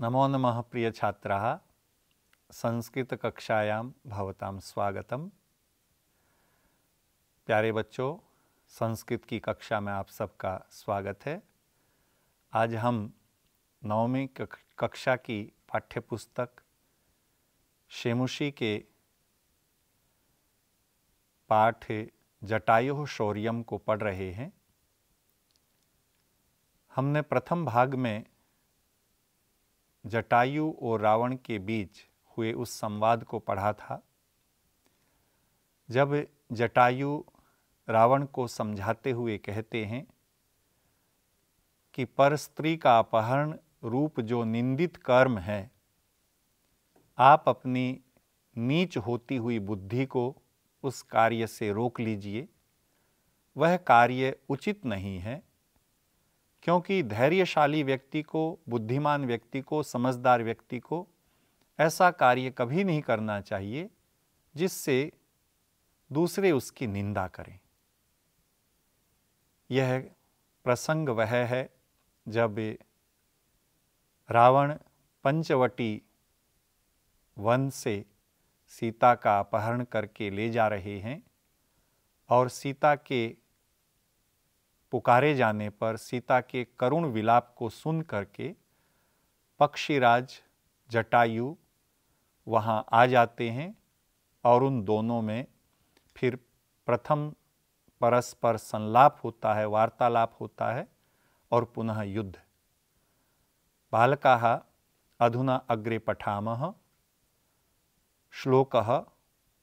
नमो नम प्रिय छात्र संस्कृतकक्षायां भवतां स्वागतम प्यारे बच्चों संस्कृत की कक्षा में आप सबका स्वागत है आज हम नौवीं कक्षा की पाठ्यपुस्तक शेमुषी के पाठ जटायु शौर्यम को पढ़ रहे हैं हमने प्रथम भाग में जटायु और रावण के बीच हुए उस संवाद को पढ़ा था जब जटायु रावण को समझाते हुए कहते हैं कि पर स्त्री का अपहरण रूप जो निंदित कर्म है आप अपनी नीच होती हुई बुद्धि को उस कार्य से रोक लीजिए वह कार्य उचित नहीं है क्योंकि धैर्यशाली व्यक्ति को बुद्धिमान व्यक्ति को समझदार व्यक्ति को ऐसा कार्य कभी नहीं करना चाहिए जिससे दूसरे उसकी निंदा करें यह प्रसंग वह है जब रावण पंचवटी वन से सीता का अपहरण करके ले जा रहे हैं और सीता के पुकारे जाने पर सीता के करुण विलाप को सुन करके पक्षीराज जटायु वहाँ आ जाते हैं और उन दोनों में फिर प्रथम परस्पर संलाप होता है वार्तालाप होता है और पुनः युद्ध बालका अधुना अग्रे पठा श्लोक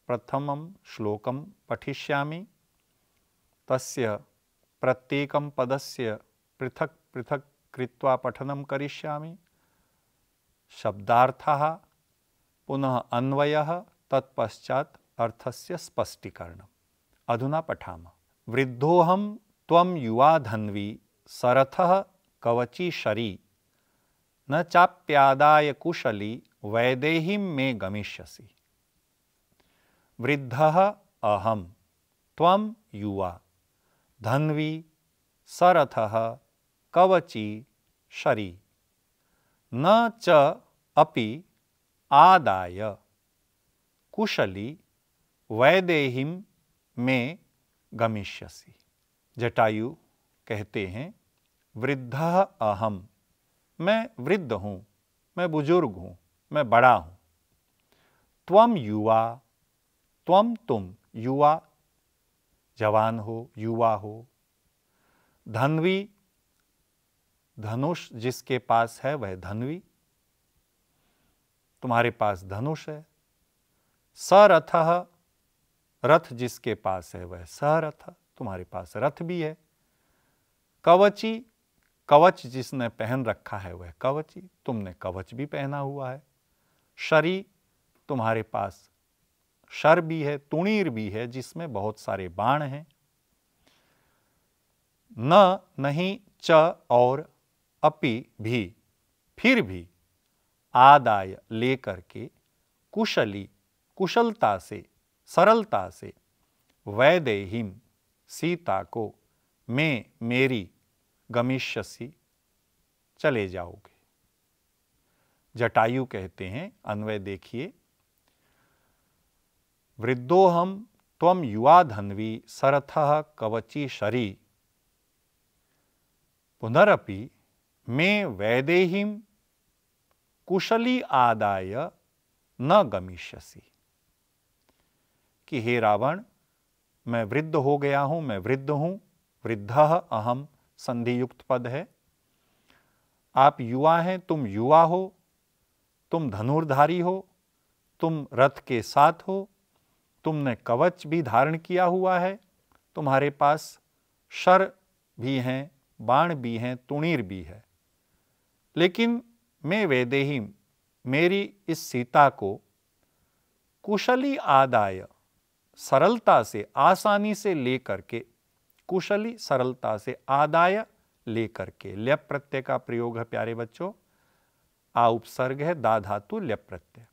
प्रथम श्लोक पठिष्यामि तस्य प्रत्येक से पृथक पृथक कृत्वा पठन क्या शब्द पुनः अन्वय तत्पश्चात अर्थस्य स्पष्टीकरण अधुना पठाम वृद्धोहम युवा धन्वी सरथ कवची शरी न चाप्यादाय कुशली वैदेही मे गमिष्यसि वृद्ध अहम त्वं युवा धन्वी सरथ कवची शरी न च अपि आदाय कुशली वैदेही में गमिष्यसि जटायु कहते हैं वृद्ध अहम मैं वृद्ध हूँ मैं बुजुर्ग हूँ मैं बड़ा हूँ त्वम युवा त्वम तुम युवा जवान हो युवा हो धनवी धनुष जिसके पास है वह धनवी तुम्हारे पास धनुष है सरथ रथ जिसके पास है वह सरथ तुम्हारे पास रथ भी है कवची कवच जिसने पहन रखा है वह कवची तुमने कवच भी पहना हुआ है शरी तुम्हारे पास शर भी है तुणीर भी है जिसमें बहुत सारे बाण हैं न नहीं च और अपि भी फिर भी आदाय लेकर के कुशली कुशलता से सरलता से वैदेहिम सीता को मैं मेरी गमिष्यसी चले जाओगे जटायु कहते हैं अन्वय देखिए वृद्धोहम त्वम युवा धन्वी सरथ कवची शरी पुनरपि मे वैदेही कुशली आदाय न गमिष्यसी कि हे रावण मैं वृद्ध हो गया हूँ मैं वृद्ध हूँ वृद्ध अहम संधियुक्त पद है आप युवा हैं तुम युवा हो तुम धनुर्धारी हो तुम रथ के साथ हो तुमने कवच भी धारण किया हुआ है तुम्हारे पास शर भी हैं बाण भी हैं तुणीर भी है लेकिन मैं वेदेही मेरी इस सीता को कुशली आदाय सरलता से आसानी से लेकर के कुशली सरलता से आदाय लेकर के ल्यप प्रत्यय का प्रयोग है प्यारे बच्चों आ उपसर्ग है दा धातु प्रत्यय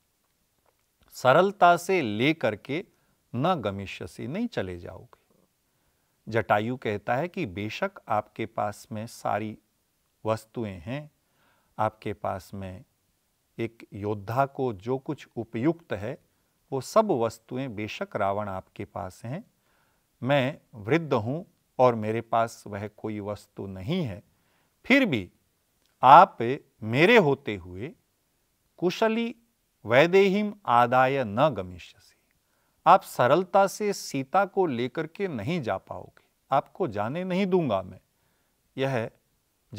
सरलता से लेकर के न से नहीं चले जाओगे जटायु कहता है कि बेशक आपके पास में सारी वस्तुएं हैं आपके पास में एक योद्धा को जो कुछ उपयुक्त है वो सब वस्तुएं बेशक रावण आपके पास हैं मैं वृद्ध हूँ और मेरे पास वह कोई वस्तु नहीं है फिर भी आप मेरे होते हुए कुशली वैदेहिम आदाय न से आप सरलता से सीता को लेकर के नहीं जा पाओगे आपको जाने नहीं दूंगा मैं यह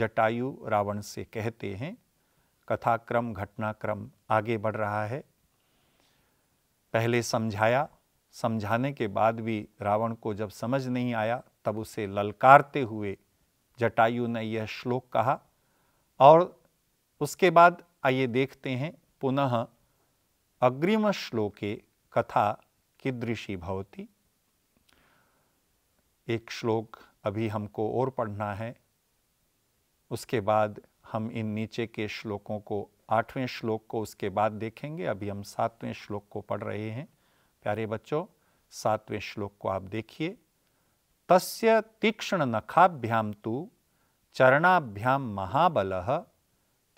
जटायु रावण से कहते हैं कथाक्रम घटनाक्रम आगे बढ़ रहा है पहले समझाया समझाने के बाद भी रावण को जब समझ नहीं आया तब उसे ललकारते हुए जटायु ने यह श्लोक कहा और उसके बाद आइए देखते हैं पुनः अग्रिम श्लोके कथा कीदृशी भवती एक श्लोक अभी हमको और पढ़ना है उसके बाद हम इन नीचे के श्लोकों को आठवें श्लोक को उसके बाद देखेंगे अभी हम सातवें श्लोक को पढ़ रहे हैं प्यारे बच्चों सातवें श्लोक को आप देखिए तस्य तीक्ष्ण नखाभ्याम तु चरणाभ्याम महाबल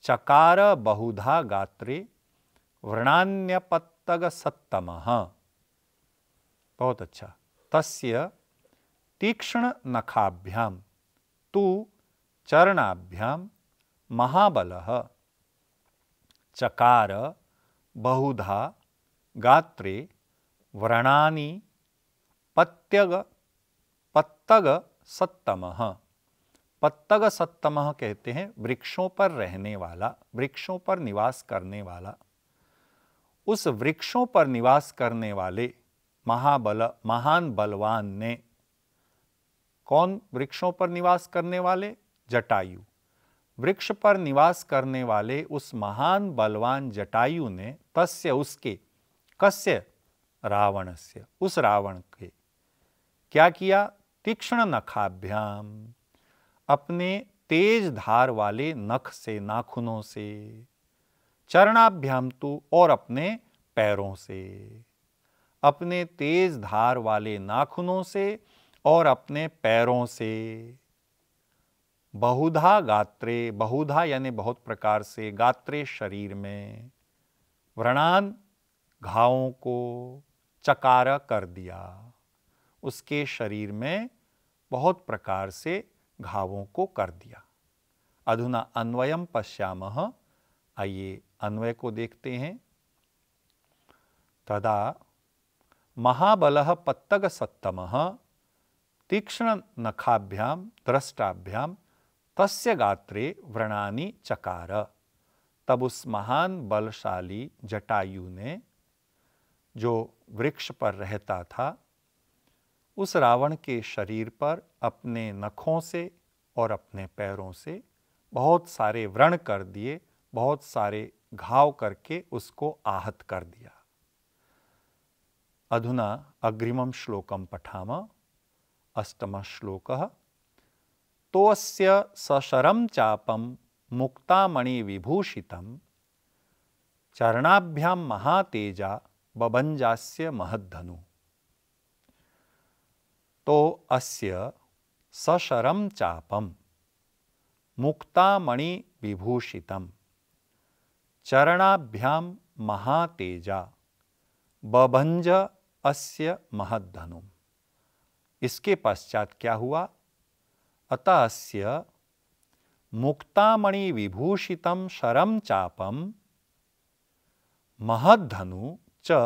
चकार बहुधा गात्रे वृणान्यपत्तग सत्तम बहुत अच्छा तस्य तीक्ष्ण नखाभ्याम तु चरणाभ्याम महाबल चकार बहुधा गात्रे व्रणानि पत्यग पत्तग सत्तम पत्तग सत्तम कहते हैं वृक्षों पर रहने वाला वृक्षों पर निवास करने वाला उस वृक्षों पर निवास करने वाले महाबल महान बलवान ने कौन वृक्षों पर निवास करने वाले जटायु वृक्ष पर निवास करने वाले उस महान बलवान जटायु ने तस्य उसके कस्य रावण से उस रावण के क्या किया तीक्ष्ण नखाभ्याम अपने तेज धार वाले नख से नाखूनों से चरणाभ्याम तो और अपने पैरों से अपने तेज धार वाले नाखूनों से और अपने पैरों से बहुधा गात्रे बहुधा यानी बहुत प्रकार से गात्रे शरीर में व्रणान घावों को चकारा कर दिया उसके शरीर में बहुत प्रकार से घावों को कर दिया अधुना अन्वयम पश्याम आइए अन्वय को देखते हैं तदा महाबल पत्तग सत्तम तीक्ष्णनखाभ्यां द्रष्टाभ्यां तस्य गात्रे व्रणानी चकार तब उस महान बलशाली जटायु ने जो वृक्ष पर रहता था उस रावण के शरीर पर अपने नखों से और अपने पैरों से बहुत सारे व्रण कर दिए बहुत सारे घाव करके उसको आहत कर दिया अधुना अग्रिमं श्लोकं पठाम अष्टमश्लोकः तोस्य सशरं चापं मुक्तामणिविभूषितं चरणाभ्यां महातेजा बभंजास्य महद्धनु तो अस्य सशरम चापम मुक्तामणि विभूषितम चरणाभ्याम महातेजा बभंज अस्य महद्धनुम इसके पश्चात क्या हुआ अतः अस्य मुक्तामणि विभूषित शरम चापम महद्धनु च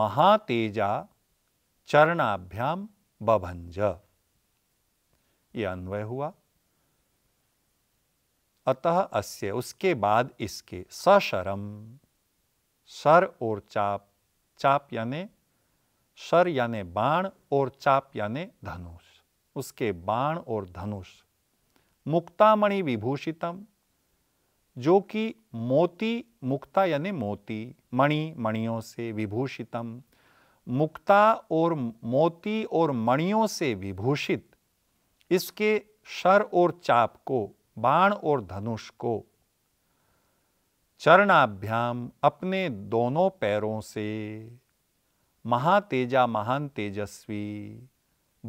महातेजा चरणाभ्याम बभंज ये अन्वय हुआ अतः अस्य उसके बाद इसके सशरम सर और चाप चाप याने शर याने बाण और चाप याने धनुष उसके बाण और धनुष मुक्तामणि विभूषितम जो कि मोती मुक्ता यानी मोती मणि मणियों से विभूषितम मुक्ता और मोती और मणियों से विभूषित इसके शर और चाप को बाण और धनुष को चरणाभ्याम अपने दोनों पैरों से महातेजा महान तेजस्वी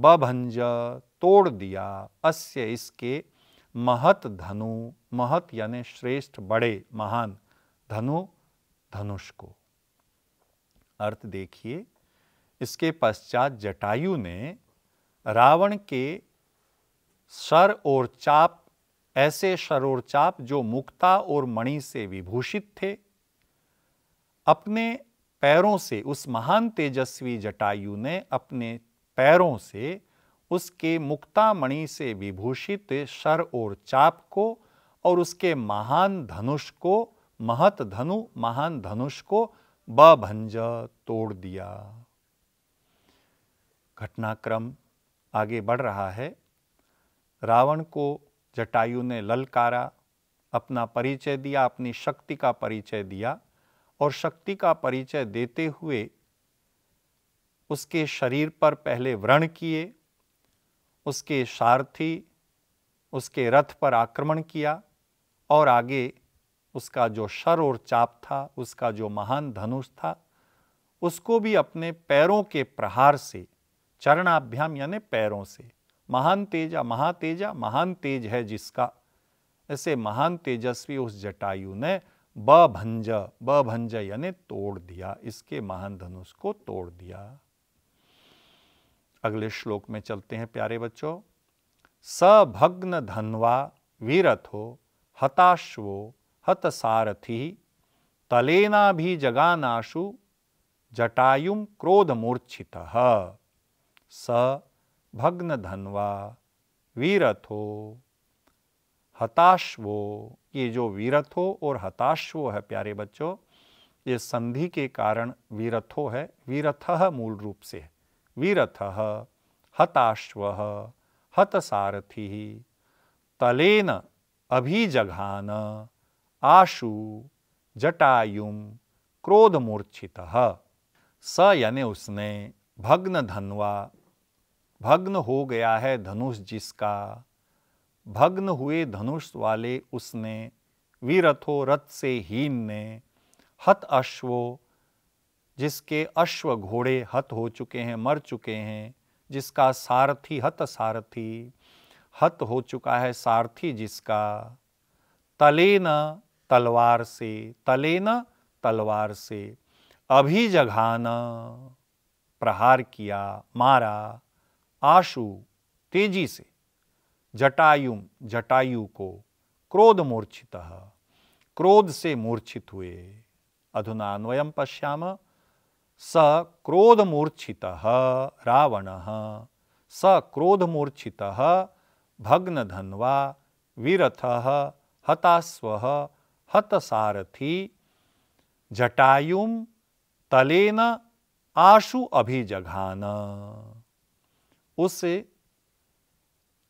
बभंज तोड़ दिया अस्य इसके महत धनु महत यानी श्रेष्ठ बड़े महान धनु धनुष को अर्थ देखिए इसके पश्चात जटायु ने रावण के सर और चाप ऐसे शरोरचाप जो मुक्ता और मणि से विभूषित थे अपने पैरों से उस महान तेजस्वी जटायु ने अपने पैरों से उसके मुक्ता मणि से विभूषित शर और चाप को और उसके महान धनुष को महत धनु महान धनुष को बभंज तोड़ दिया घटनाक्रम आगे बढ़ रहा है रावण को जटायु ने ललकारा अपना परिचय दिया अपनी शक्ति का परिचय दिया और शक्ति का परिचय देते हुए उसके शरीर पर पहले व्रण किए उसके सारथी उसके रथ पर आक्रमण किया और आगे उसका जो शर और चाप था उसका जो महान धनुष था उसको भी अपने पैरों के प्रहार से चरणाभ्याम यानी पैरों से महान तेजा महातेजा महान तेज है जिसका ऐसे महान तेजस्वी उस जटायु ने ब भंज यानी तोड़ दिया इसके महान धनुष को तोड़ दिया अगले श्लोक में चलते हैं प्यारे बच्चों स भग्न धनवा वीरथो हताश्वो हत सारथी तलेना भी जगानाशु जटायुम क्रोध मूर्छित स भग्न धनवा वीरथो हताश्वो ये जो वीरथो और हताश है प्यारे बच्चों ये संधि के कारण वीरथो है वीरथ मूल रूप से है वीरथ हताश्व हतसारथि तलेन अभिजघान आशु जटायुम क्रोधमूर्छित स यानी उसने भग्न धनवा भग्न हो गया है धनुष जिसका भग्न हुए धनुष वाले उसने वीरथो रथ से हीन ने हत अश्वो जिसके अश्व घोड़े हत हो चुके हैं मर चुके हैं जिसका सारथी हत सारथी हत हो चुका है सारथी जिसका तले न तलवार से तले न तलवार से अभी जघाना प्रहार किया मारा आशु तेजी से जटायु जटायु को क्रोध मूर्छित क्रोध से मूर्छित हुए अधुना अन्वयम पश्याम स क्रोध मूर्छित रावण स क्रोध मूर्छित भग्नधन्वा विरथ हतास्व हतसारथी जटायुम तलेन आशु अभिजघान उसे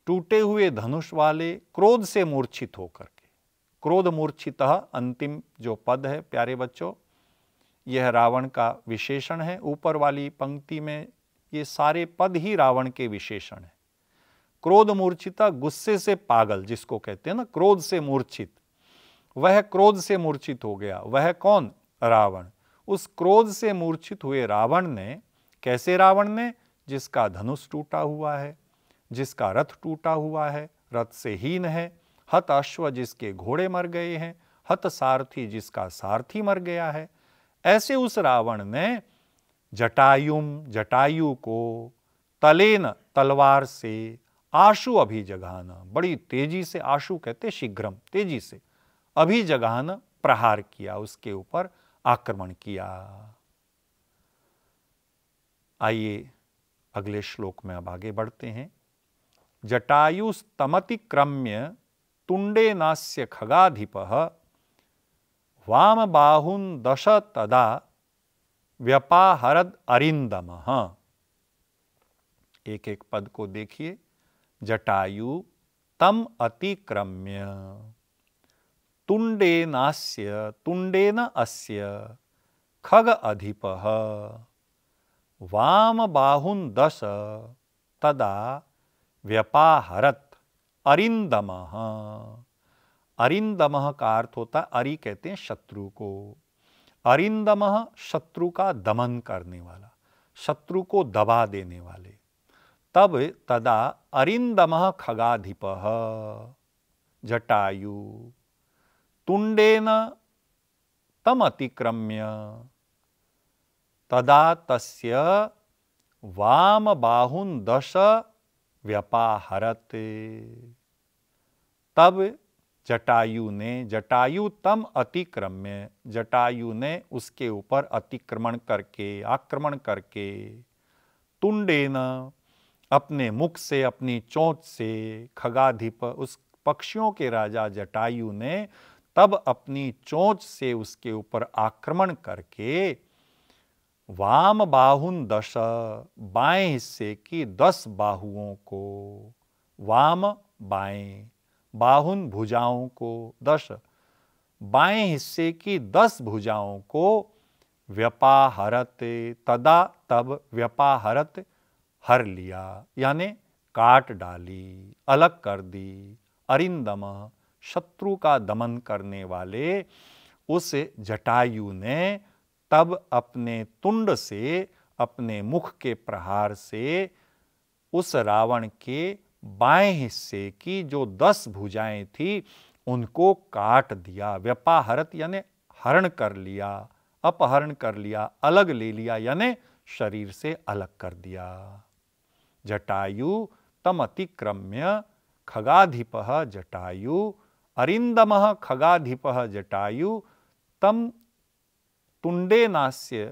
टूटे हुए धनुष वाले क्रोध से मूर्छित होकर के क्रोध मूर्छित अंतिम जो पद है प्यारे बच्चों यह रावण का विशेषण है ऊपर वाली पंक्ति में ये सारे पद ही रावण के विशेषण है क्रोध मूर्छिता गुस्से से पागल जिसको कहते हैं ना क्रोध से मूर्छित वह क्रोध से मूर्छित हो गया वह कौन रावण उस क्रोध से मूर्छित हुए रावण ने कैसे रावण ने जिसका धनुष टूटा हुआ है जिसका रथ टूटा हुआ है रथ से हीन है हत अश्व जिसके घोड़े मर गए हैं हत सारथी जिसका सारथी मर गया है ऐसे उस रावण ने जटायुम जटायु को तलेन तलवार से आशु अभी जगाना बड़ी तेजी से आशु कहते शीघ्रम तेजी से अभी जगाना प्रहार किया उसके ऊपर आक्रमण किया आइए अगले श्लोक में अब आगे बढ़ते हैं जटायुस्तमति क्रम्य तुंडे नास्य खगाधिप वाम बाहुन दश तदा व्यपाहरद अरिंदम एक एक पद को देखिए जटायु तम अतिक्रम्य तुंडे नास्य तुंडे न अस्य खग अधिप वाम बाहुन दश तदा व्यपाहरत अरिंदम अरिंदम का अर्थ होता है अरि कहते हैं शत्रु को अरिंदम शत्रु का दमन करने वाला शत्रु को दबा देने वाले तब तदा अरिंदम खगाधिप जटायु तुंडेन तम अतिक्रम्य तदा तस्य वाम बाहुन दश व्यपाहरत तब जटायु ने जटायु तम अतिक्रम्य जटायु ने उसके ऊपर अतिक्रमण करके आक्रमण करके तुंडे न अपने मुख से अपनी चोंच से खगाधिप उस पक्षियों के राजा जटायु ने तब अपनी चोंच से उसके ऊपर आक्रमण करके वाम बाहुन दश बाएं हिस्से की दस बाहुओं को वाम बाएं बाहुन भुजाओं को दश बाएं हिस्से की दस भुजाओं को व्यपाहरत तदा तब व्यपाहरत हर लिया यानी काट डाली अलग कर दी अरिंदम शत्रु का दमन करने वाले उस जटायु ने तब अपने तुंड से अपने मुख के प्रहार से उस रावण के बाएं हिस्से की जो दस भुजाएं थी उनको काट दिया व्यपाहरत यानी हरण कर लिया अपहरण कर लिया अलग ले लिया यानी शरीर से अलग कर दिया जटायु तम अतिक्रम्य खगाधिप जटायु अरिंदम खगाधिप जटायु तम तुंडे नास्य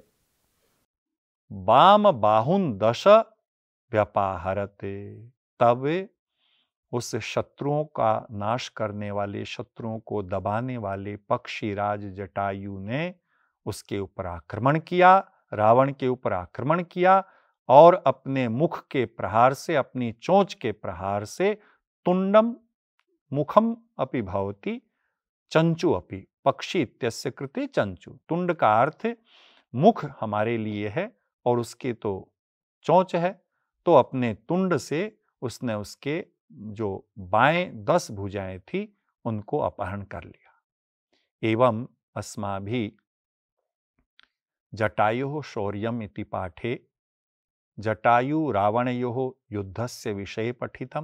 वाम बाहुन दश व्यापाहरते तब उस शत्रुओं का नाश करने वाले शत्रुओं को दबाने वाले पक्षीराज जटायु ने उसके ऊपर आक्रमण किया रावण के ऊपर आक्रमण किया और अपने मुख के प्रहार से अपनी चोंच के प्रहार से तुंडम मुखम अपि भवती चंचु अपि पक्षी इत्यस्य कृते चंचु तुंड का अर्थ मुख हमारे लिए है और उसके तो चौंच है तो अपने तुंड से उसने उसके जो बाएं दस भुजाएं थी उनको अपहरण कर लिया एवं अस्मा भी जटायो शौर्यम इति पाठे जटायु रावण युद्ध से विषय पठित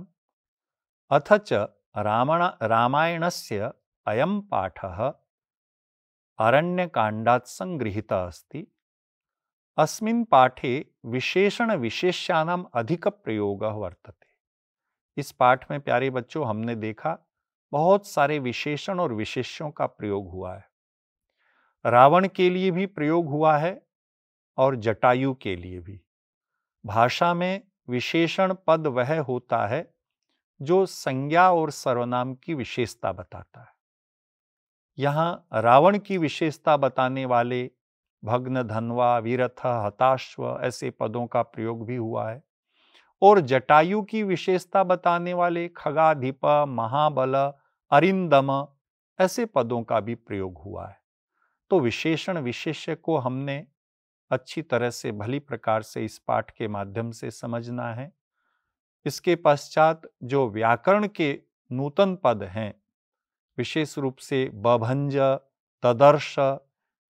अथ च रामण से अयं पाठ अरण्यकाण्डात् सङ्गृहीता अस्ति अस्मिन् पाठे विशेषणविशेष्यानाम् अधिकप्रयोगः वर्तते इस पाठ में प्यारे बच्चों हमने देखा बहुत सारे विशेषण और विशेष्यों का प्रयोग हुआ है रावण के लिए भी प्रयोग हुआ है और जटायु के लिए भी भाषा में विशेषण पद वह होता है जो संज्ञा और सर्वनाम की विशेषता बताता है यहाँ रावण की विशेषता बताने वाले भग्न धनवा वीरथ हताश्व ऐसे पदों का प्रयोग भी हुआ है और जटायु की विशेषता बताने वाले खगाधिप महाबल अरिंदम ऐसे पदों का भी प्रयोग हुआ है तो विशेषण विशेष्य को हमने अच्छी तरह से भली प्रकार से इस पाठ के माध्यम से समझना है इसके पश्चात जो व्याकरण के नूतन पद हैं विशेष रूप से बभंज तदर्श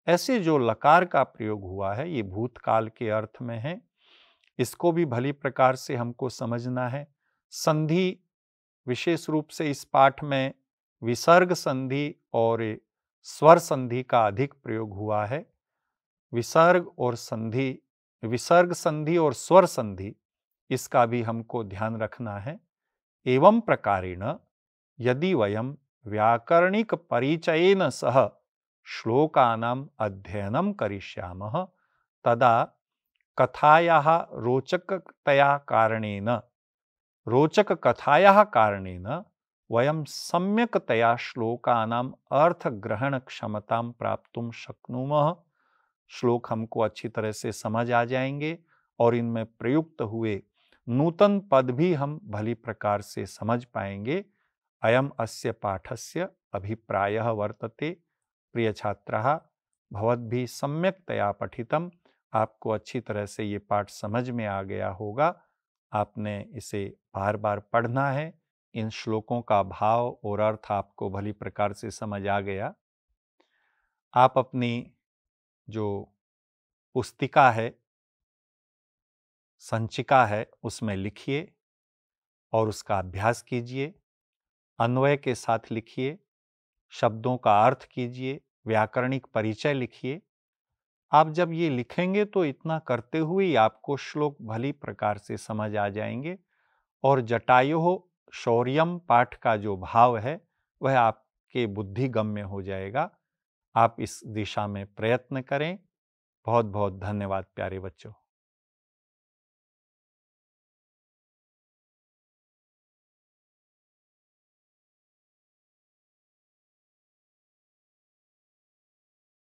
ऐसे जो लकार का प्रयोग हुआ है ये भूतकाल के अर्थ में है इसको भी भली प्रकार से हमको समझना है संधि विशेष रूप से इस पाठ में विसर्ग संधि और स्वर संधि का अधिक प्रयोग हुआ है विसर्ग और संधि विसर्ग संधि और स्वर संधि इसका भी हमको ध्यान रखना है एवं प्रकारेण यदि वयम व्याकरणिक परिचयन सह श्लोकाना अध्ययन करिष्या तदा कथाया रोचकतया कारणेन रोचक कथाया कारणेन वयम सम्यकतया श्लोकानाम अर्थग्रहण क्षमता प्राप्त शक्नुम श्लोक हमको अच्छी तरह से समझ आ जाएंगे और इनमें प्रयुक्त हुए नूतन पद भी हम भली प्रकार से समझ पाएंगे अयम अस्य पाठस्य अभिप्रायः वर्तते प्रिय छात्राः भवद्भि सम्यकतया पठितम आपको अच्छी तरह से ये पाठ समझ में आ गया होगा आपने इसे बार बार पढ़ना है इन श्लोकों का भाव और अर्थ आपको भली प्रकार से समझ आ गया आप अपनी जो पुस्तिका है संचिका है उसमें लिखिए और उसका अभ्यास कीजिए अन्वय के साथ लिखिए शब्दों का अर्थ कीजिए व्याकरणिक परिचय लिखिए आप जब ये लिखेंगे तो इतना करते हुए ही आपको श्लोक भली प्रकार से समझ आ जाएंगे और जटायो शौर्यम पाठ का जो भाव है वह आपके बुद्धिगम्य हो जाएगा आप इस दिशा में प्रयत्न करें बहुत बहुत धन्यवाद प्यारे बच्चों